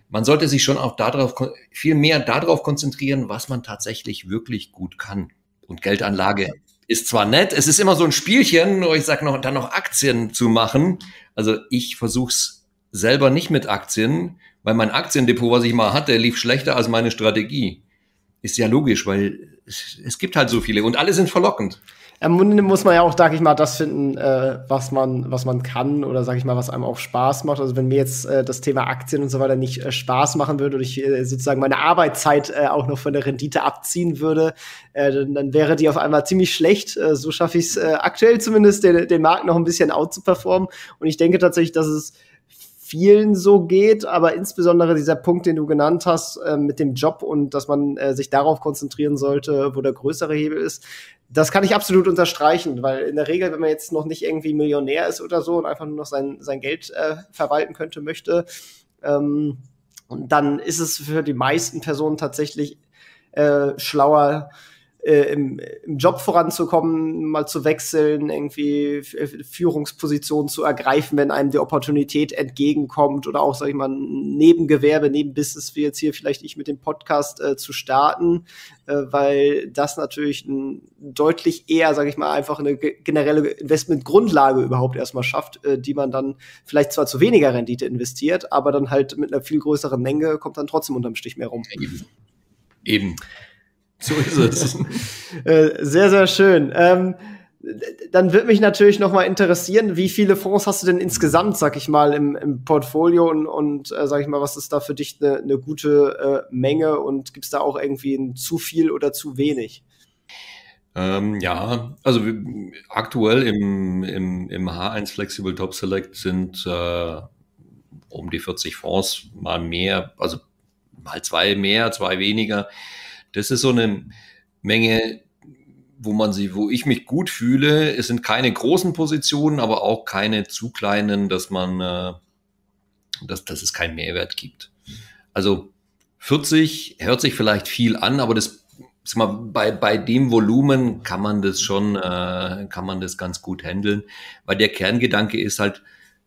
man sollte sich schon auch darauf, viel mehr darauf konzentrieren, was man tatsächlich wirklich gut kann. Und Geldanlage ist zwar nett, es ist immer so ein Spielchen, nur ich sag noch, dann noch Aktien zu machen. Also ich versuch's selber nicht mit Aktien, weil mein Aktiendepot, was ich mal hatte, lief schlechter als meine Strategie. Ist ja logisch, weil es gibt halt so viele und alle sind verlockend. Am Ende muss man ja auch, sag ich mal, das finden, äh, was, man, was man kann oder sag ich mal, was einem auch Spaß macht. Also wenn mir jetzt äh, das Thema Aktien und so weiter nicht äh, Spaß machen würde und ich äh, sozusagen meine Arbeitszeit äh, auch noch von der Rendite abziehen würde, äh, dann, dann, wäre die auf einmal ziemlich schlecht. so schaffe ich es aktuell zumindest, den, den Markt noch ein bisschen out zu performen. Und ich denke tatsächlich, dass es vielen so geht, aber insbesondere dieser Punkt, den du genannt hast äh, mit dem Job und dass man äh, sich darauf konzentrieren sollte, wo der größere Hebel ist, das kann ich absolut unterstreichen, weil in der Regel, wenn man jetzt noch nicht irgendwie Millionär ist oder so und einfach nur noch sein, sein Geld äh, verwalten könnte, möchte, ähm, dann ist es für die meisten Personen tatsächlich äh, schlauer, äh, im, im, Job voranzukommen, mal zu wechseln, irgendwie äh, Führungspositionen zu ergreifen, wenn einem die Opportunität entgegenkommt oder auch, sag ich mal, Nebengewerbe, Business, wie jetzt hier vielleicht ich mit dem Podcast äh, zu starten, äh, weil das natürlich ein, deutlich eher, sag ich mal, einfach eine generelle Investmentgrundlage überhaupt erstmal schafft, äh, die man dann vielleicht zwar zu weniger Rendite investiert, aber dann halt mit einer viel größeren Menge kommt dann trotzdem unterm Stich mehr rum. Eben. Eben. So ist es. Äh, sehr, sehr schön. Ähm, dann würde mich natürlich nochmal interessieren, wie viele Fonds hast du denn insgesamt, sag ich mal, im, im Portfolio und, und äh, sag ich mal, was ist da für dich eine ne gute äh, Menge und gibt es da auch irgendwie ein zu viel oder zu wenig? Ähm, ja, also aktuell im, im, im H1 Flexible Top Select sind äh, um die 40 Fonds, mal mehr, also mal zwei mehr, zwei weniger. Das ist so eine Menge, wo man sie, wo ich mich gut fühle. Es sind keine großen Positionen, aber auch keine zu kleinen, dass man, äh, dass, dass es keinen Mehrwert gibt. Also 40 hört sich vielleicht viel an, aber das sag mal, bei, bei dem Volumen kann man das schon, äh, kann man das ganz gut handeln, weil der Kerngedanke ist halt,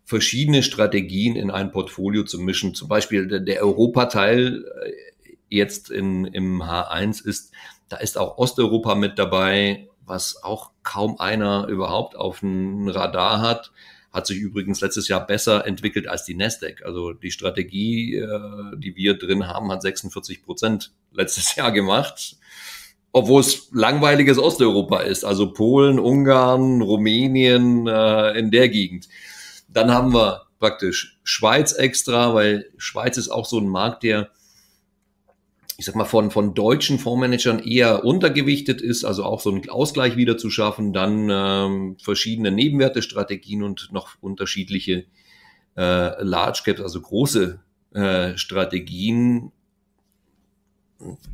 verschiedene Strategien in ein Portfolio zu mischen. Zum Beispiel der, der Europateil äh, jetzt in, im H1 ist, da ist auch Osteuropa mit dabei, was auch kaum einer überhaupt auf dem Radar hat. Hat sich übrigens letztes Jahr besser entwickelt als die Nasdaq. Also die Strategie, äh, die wir drin haben, hat 46 Prozent letztes Jahr gemacht obwohl es langweiliges Osteuropa ist, also Polen, Ungarn, Rumänien äh, in der Gegend. Dann haben wir praktisch Schweiz extra, weil Schweiz ist auch so ein Markt, der ich sag mal, von, von deutschen Fondsmanagern eher untergewichtet ist, also auch so einen Ausgleich wieder zu schaffen, dann ähm, verschiedene Nebenwertestrategien und noch unterschiedliche äh, Large Caps, also große äh, Strategien.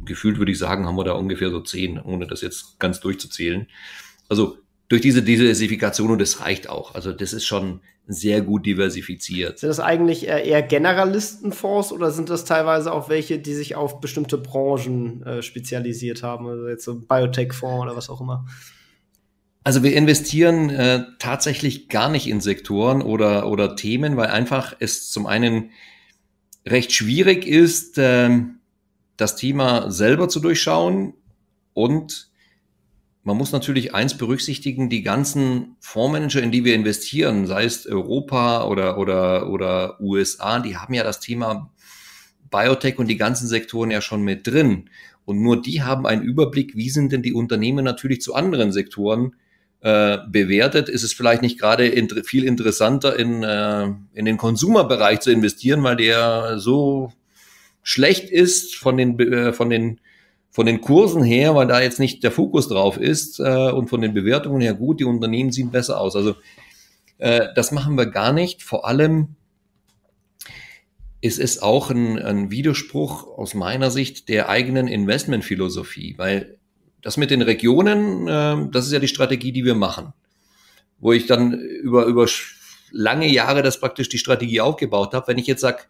Gefühlt würde ich sagen, haben wir da ungefähr so zehn, ohne das jetzt ganz durchzuzählen. Also durch diese Diversifikation und das reicht auch. Also das ist schon sehr gut diversifiziert. Sind das eigentlich eher Generalistenfonds oder sind das teilweise auch welche, die sich auf bestimmte Branchen äh, spezialisiert haben? Also jetzt so Biotech-Fonds oder was auch immer? Also wir investieren äh, tatsächlich gar nicht in Sektoren oder, oder Themen, weil einfach es zum einen recht schwierig ist, äh, das Thema selber zu durchschauen und man muss natürlich eins berücksichtigen, die ganzen Fondsmanager, in die wir investieren, sei es Europa oder, oder, oder USA, die haben ja das Thema Biotech und die ganzen Sektoren ja schon mit drin. Und nur die haben einen Überblick, wie sind denn die Unternehmen natürlich zu anderen Sektoren äh, bewertet. Ist es vielleicht nicht gerade in, viel interessanter, in, äh, in den Konsumerbereich zu investieren, weil der so schlecht ist von den, äh, von den von den Kursen her, weil da jetzt nicht der Fokus drauf ist äh, und von den Bewertungen her gut, die Unternehmen sehen besser aus. Also äh, das machen wir gar nicht. Vor allem ist es auch ein, ein Widerspruch aus meiner Sicht der eigenen Investmentphilosophie, weil das mit den Regionen, äh, das ist ja die Strategie, die wir machen, wo ich dann über, über lange Jahre das praktisch die Strategie aufgebaut habe. Wenn ich jetzt sag,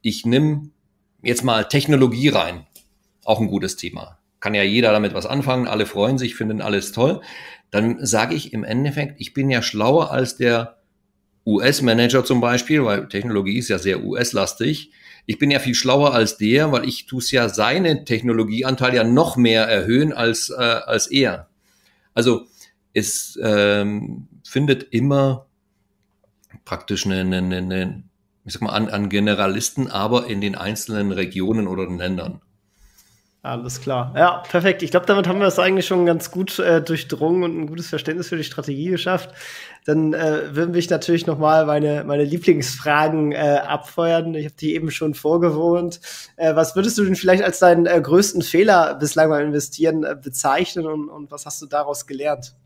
ich nehme jetzt mal Technologie rein, auch ein gutes Thema. Kann ja jeder damit was anfangen, alle freuen sich, finden alles toll. Dann sage ich im Endeffekt, ich bin ja schlauer als der US-Manager zum Beispiel, weil Technologie ist ja sehr US-lastig. Ich bin ja viel schlauer als der, weil ich tue es ja seinen Technologieanteil ja noch mehr erhöhen als, äh, als er. Also es ähm, findet immer praktisch eine, eine, eine ich sag mal, an, an Generalisten, aber in den einzelnen Regionen oder den Ländern. Alles klar. Ja, perfekt. Ich glaube, damit haben wir es eigentlich schon ganz gut äh, durchdrungen und ein gutes Verständnis für die Strategie geschafft. Dann äh, würden mich natürlich nochmal meine, meine Lieblingsfragen äh, abfeuern. Ich habe die eben schon vorgewohnt. Äh, was würdest du denn vielleicht als deinen äh, größten Fehler bislang beim Investieren äh, bezeichnen und, und was hast du daraus gelernt?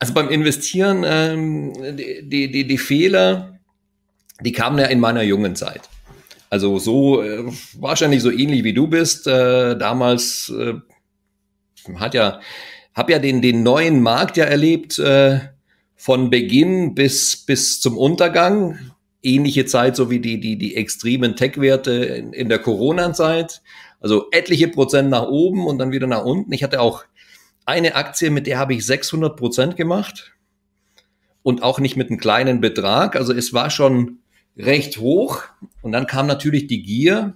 Also beim Investieren, ähm, die, die, die, die Fehler, die kamen ja in meiner jungen Zeit. Also so äh, wahrscheinlich so ähnlich wie du bist. Äh, damals äh, hat ja, hab ja den, den neuen Markt ja erlebt, äh, von Beginn bis, bis zum Untergang. Ähnliche Zeit, so wie die, die, die extremen Tech-Werte in, in der Corona-Zeit. Also etliche Prozent nach oben und dann wieder nach unten. Ich hatte auch eine Aktie, mit der habe ich 600 Prozent gemacht und auch nicht mit einem kleinen Betrag. Also es war schon recht hoch. Und dann kam natürlich die Gier.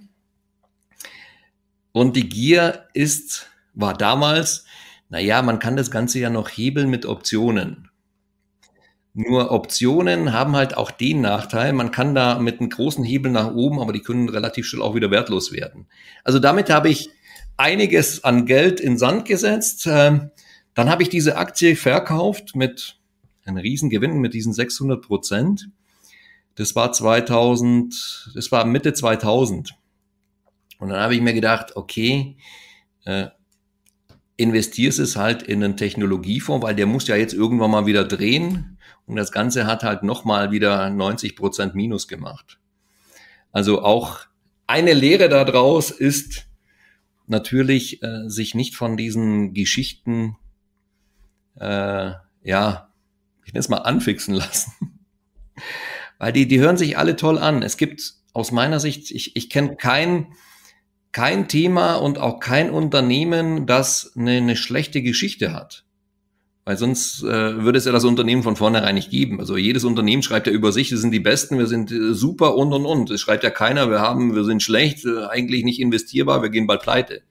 Und die Gier ist, war damals, naja, man kann das Ganze ja noch hebeln mit Optionen. Nur Optionen haben halt auch den Nachteil, man kann da mit einem großen Hebel nach oben, aber die können relativ schnell auch wieder wertlos werden. Also damit habe ich einiges an Geld in Sand gesetzt. Ähm, dann habe ich diese Aktie verkauft mit einem Riesengewinn, mit diesen 600 Prozent. Das war 2000, das war Mitte 2000. Und dann habe ich mir gedacht, okay, äh, investierst es halt in einen Technologiefonds, weil der muss ja jetzt irgendwann mal wieder drehen. Und das Ganze hat halt nochmal wieder 90 Prozent Minus gemacht. Also auch eine Lehre daraus ist natürlich, äh, sich nicht von diesen Geschichten, äh, ja, ich nenne es mal anfixen lassen weil die, die hören sich alle toll an. Es gibt aus meiner Sicht, ich, ich kenne kein, kein Thema und auch kein Unternehmen, das eine, eine schlechte Geschichte hat. Weil sonst äh, würde es ja das Unternehmen von vornherein nicht geben. Also jedes Unternehmen schreibt ja über sich, wir sind die Besten, wir sind äh, super und und und. Es schreibt ja keiner, wir haben, wir sind schlecht, äh, eigentlich nicht investierbar, wir gehen bald pleite.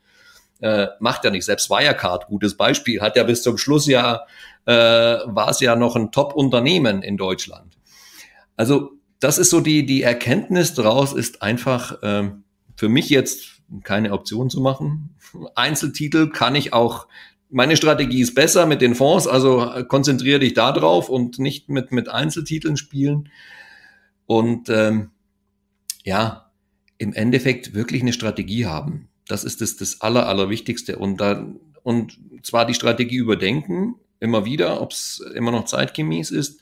Äh, macht ja nicht. Selbst Wirecard, gutes Beispiel, hat ja bis zum Schluss ja, äh, war es ja noch ein Top-Unternehmen in Deutschland. Also das ist so die, die Erkenntnis daraus, ist einfach ähm, für mich jetzt keine Option zu machen. Einzeltitel kann ich auch, meine Strategie ist besser mit den Fonds, also äh, konzentriere dich da drauf und nicht mit, mit Einzeltiteln spielen. Und ähm, ja, im Endeffekt wirklich eine Strategie haben. Das ist das, das Aller, Allerwichtigste. Und, da, und zwar die Strategie überdenken, immer wieder, ob es immer noch zeitgemäß ist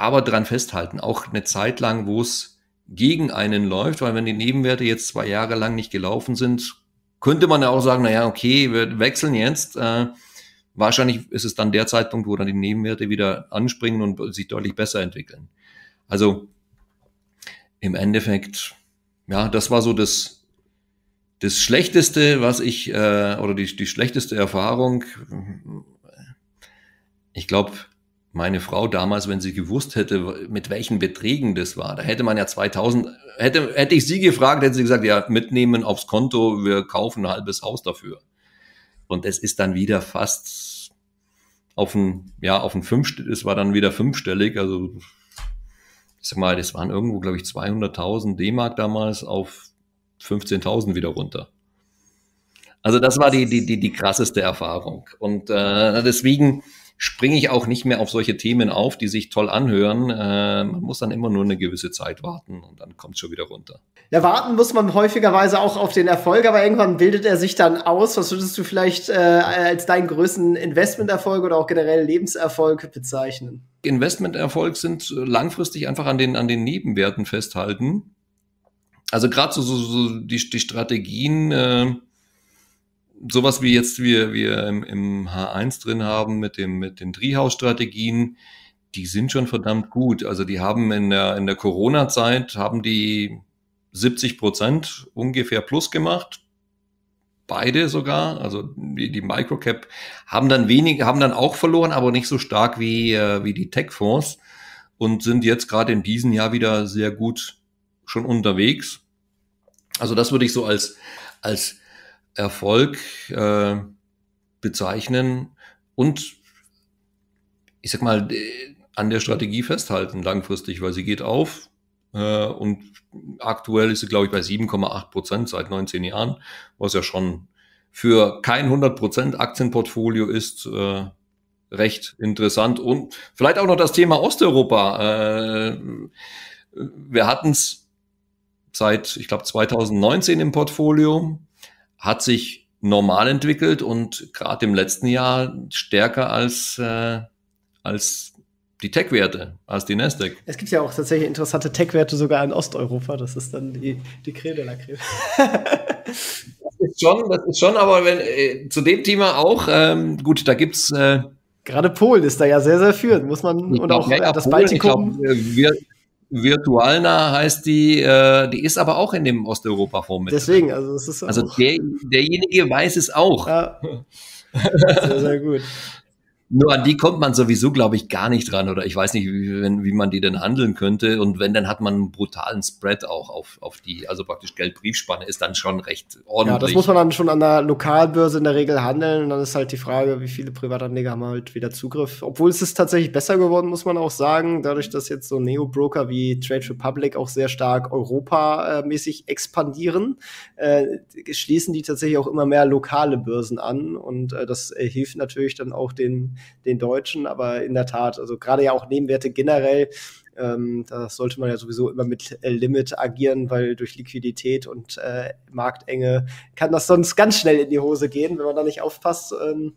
aber dran festhalten, auch eine Zeit lang, wo es gegen einen läuft, weil wenn die Nebenwerte jetzt zwei Jahre lang nicht gelaufen sind, könnte man ja auch sagen, naja, okay, wir wechseln jetzt. Äh, wahrscheinlich ist es dann der Zeitpunkt, wo dann die Nebenwerte wieder anspringen und sich deutlich besser entwickeln. Also im Endeffekt, ja, das war so das, das Schlechteste, was ich, äh, oder die, die schlechteste Erfahrung. Ich glaube, meine Frau damals, wenn sie gewusst hätte, mit welchen Beträgen das war, da hätte man ja 2000, hätte, hätte ich sie gefragt, hätte sie gesagt, ja, mitnehmen aufs Konto, wir kaufen ein halbes Haus dafür. Und es ist dann wieder fast auf ein, ja, auf ein fünf, es war dann wieder fünfstellig, also, ich sag mal, das waren irgendwo, glaube ich, 200.000 D-Mark damals auf 15.000 wieder runter. Also das war die, die, die, die krasseste Erfahrung. Und äh, deswegen, springe ich auch nicht mehr auf solche Themen auf, die sich toll anhören. Äh, man muss dann immer nur eine gewisse Zeit warten und dann kommt schon wieder runter. Ja, warten muss man häufigerweise auch auf den Erfolg, aber irgendwann bildet er sich dann aus. Was würdest du vielleicht äh, als deinen größten Investmenterfolg oder auch generell Lebenserfolg bezeichnen? Investmenterfolg sind äh, langfristig einfach an den, an den Nebenwerten festhalten. Also gerade so, so, so die, die Strategien, äh, sowas wie jetzt wir, wir im, im H1 drin haben mit, dem, mit den Drehhausstrategien, die sind schon verdammt gut. Also die haben in der, in der Corona-Zeit, haben die 70 Prozent ungefähr plus gemacht. Beide sogar, also die, die Microcap haben dann wenig, haben dann auch verloren, aber nicht so stark wie, äh, wie die Tech-Fonds und sind jetzt gerade in diesem Jahr wieder sehr gut schon unterwegs. Also das würde ich so als, als Erfolg äh, bezeichnen und ich sag mal äh, an der Strategie festhalten langfristig, weil sie geht auf äh, und aktuell ist sie glaube ich bei 7,8 Prozent seit 19 Jahren, was ja schon für kein 100 Prozent Aktienportfolio ist äh, recht interessant und vielleicht auch noch das Thema Osteuropa. Äh, wir hatten es seit ich glaube 2019 im Portfolio hat sich normal entwickelt und gerade im letzten Jahr stärker als, äh, als die Tech-Werte, als die Nasdaq. Es gibt ja auch tatsächlich interessante Tech-Werte sogar in Osteuropa. Das ist dann die, die Creme de la Creme. das ist schon, das ist schon, aber wenn, äh, zu dem Thema auch, ähm, gut, da gibt's äh, Gerade Polen ist da ja sehr, sehr führend, muss man, und glaub, auch ja, äh, das Baltikum. Ich glaub, äh, wir, Virtualna heißt die, äh, die ist aber auch in dem Osteuropa-Forum mit. Deswegen, also es ist Also der, derjenige weiß es auch. Ja. Sehr, sehr gut. Nur an die kommt man sowieso, glaube ich, gar nicht dran. Oder ich weiß nicht, wie, wenn, wie man die denn handeln könnte. Und wenn, dann hat man einen brutalen Spread auch auf, auf die, also praktisch Geldbriefspanne ist dann schon recht ordentlich. Ja, das muss man dann schon an der Lokalbörse in der Regel handeln. Und dann ist halt die Frage, wie viele Privatanleger haben halt wieder Zugriff. Obwohl es ist tatsächlich besser geworden, muss man auch sagen. Dadurch, dass jetzt so Neo-Broker wie Trade Republic auch sehr stark europamäßig expandieren, äh, schließen die tatsächlich auch immer mehr lokale Börsen an. Und äh, das äh, hilft natürlich dann auch den den Deutschen. Aber in der Tat, also gerade ja auch Nebenwerte generell, ähm, da sollte man ja sowieso immer mit äh, Limit agieren, weil durch Liquidität und äh, Marktenge kann das sonst ganz schnell in die Hose gehen, wenn man da nicht aufpasst. Ähm,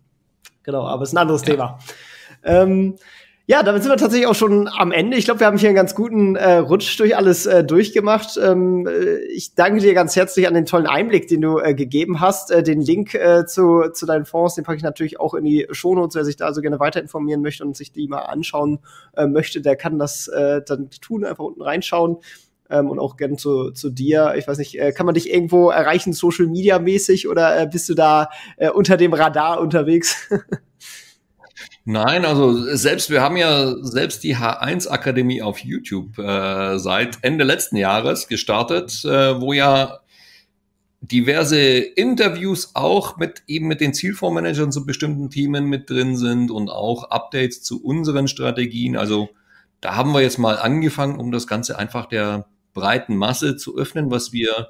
genau, aber es ist ein anderes ja. Thema. Ähm, ja, damit sind wir tatsächlich auch schon am Ende. Ich glaube, wir haben hier einen ganz guten äh, Rutsch durch alles äh, durchgemacht. Ähm, äh, ich danke dir ganz herzlich an den tollen Einblick, den du äh, gegeben hast. Äh, den Link äh, zu, zu deinen Fonds, den packe ich natürlich auch in die Shownotes. Wer sich da also gerne weiter informieren möchte und sich die mal anschauen äh, möchte, der kann das äh, dann tun, einfach unten reinschauen. Ähm, und auch gerne zu, zu dir. Ich weiß nicht, äh, kann man dich irgendwo erreichen, Social Media mäßig, oder äh, bist du da äh, unter dem Radar unterwegs? Nein, also selbst wir haben ja selbst die H1 Akademie auf YouTube äh, seit Ende letzten Jahres gestartet, äh, wo ja diverse Interviews auch mit eben mit den Zielfondsmanagern zu bestimmten Themen mit drin sind und auch Updates zu unseren Strategien. Also da haben wir jetzt mal angefangen, um das Ganze einfach der breiten Masse zu öffnen, was wir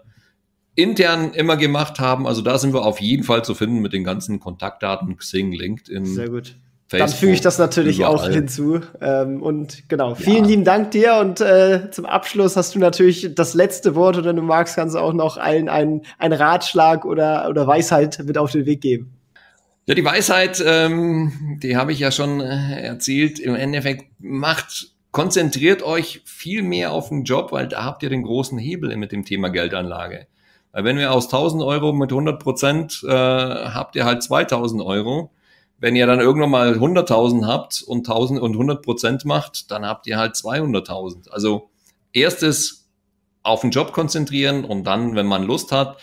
intern immer gemacht haben. Also da sind wir auf jeden Fall zu finden mit den ganzen Kontaktdaten, Xing, LinkedIn. Sehr gut. Facebook, dann füge ich das natürlich überall. auch hinzu. Ähm, und genau, ja. vielen lieben Dank dir. Und äh, zum Abschluss hast du natürlich das letzte Wort oder du magst, kannst du auch noch allen einen, einen Ratschlag oder, oder Weisheit mit auf den Weg geben. Ja, die Weisheit, ähm, die habe ich ja schon äh, erzielt. Im Endeffekt macht, konzentriert euch viel mehr auf den Job, weil da habt ihr den großen Hebel mit dem Thema Geldanlage. Weil wenn wir aus 1000 Euro mit 100 Prozent, äh, habt ihr halt 2000 Euro. Wenn ihr dann irgendwann mal 100.000 habt und 1000 und 100 Prozent macht, dann habt ihr halt 200.000. Also erstes auf den Job konzentrieren und dann, wenn man Lust hat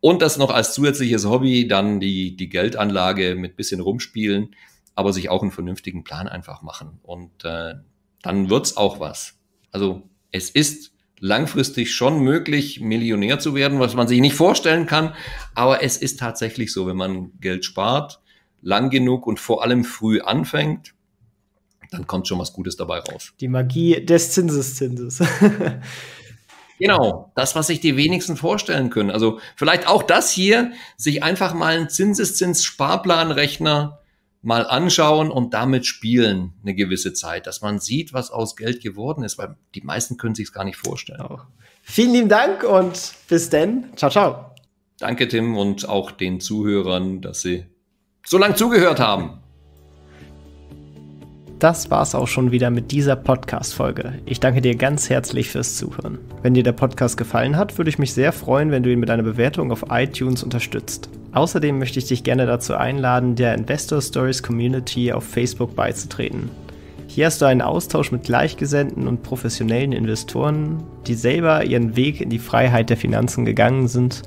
und das noch als zusätzliches Hobby, dann die, die Geldanlage mit bisschen rumspielen, aber sich auch einen vernünftigen Plan einfach machen. Und äh, dann wird's auch was. Also es ist langfristig schon möglich, Millionär zu werden, was man sich nicht vorstellen kann. Aber es ist tatsächlich so, wenn man Geld spart lang genug und vor allem früh anfängt, dann kommt schon was Gutes dabei raus. Die Magie des Zinseszinses. Genau, das, was sich die wenigsten vorstellen können. Also vielleicht auch das hier, sich einfach mal einen Zinseszins-Sparplanrechner mal anschauen und damit spielen eine gewisse Zeit, dass man sieht, was aus Geld geworden ist, weil die meisten können sich es gar nicht vorstellen. Auch. Vielen lieben Dank und bis dann. Ciao, ciao. Danke, Tim, und auch den Zuhörern, dass sie so lange zugehört haben. Das war's auch schon wieder mit dieser Podcast-Folge. Ich danke dir ganz herzlich fürs Zuhören. Wenn dir der Podcast gefallen hat, würde ich mich sehr freuen, wenn du ihn mit einer Bewertung auf iTunes unterstützt. Außerdem möchte ich dich gerne dazu einladen, der Investor Stories Community auf Facebook beizutreten. Hier hast du einen Austausch mit Gleichgesinnten und professionellen Investoren, die selber ihren Weg in die Freiheit der Finanzen gegangen sind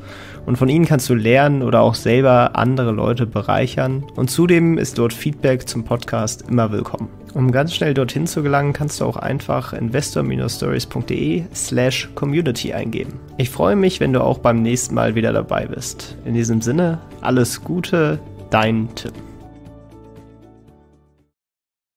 und von ihnen kannst du lernen oder auch selber andere Leute bereichern und zudem ist dort Feedback zum Podcast immer willkommen. Um ganz schnell dorthin zu gelangen, kannst du auch einfach investor-stories.de slash community eingeben. Ich freue mich, wenn du auch beim nächsten Mal wieder dabei bist. In diesem Sinne, alles Gute, dein Tipp.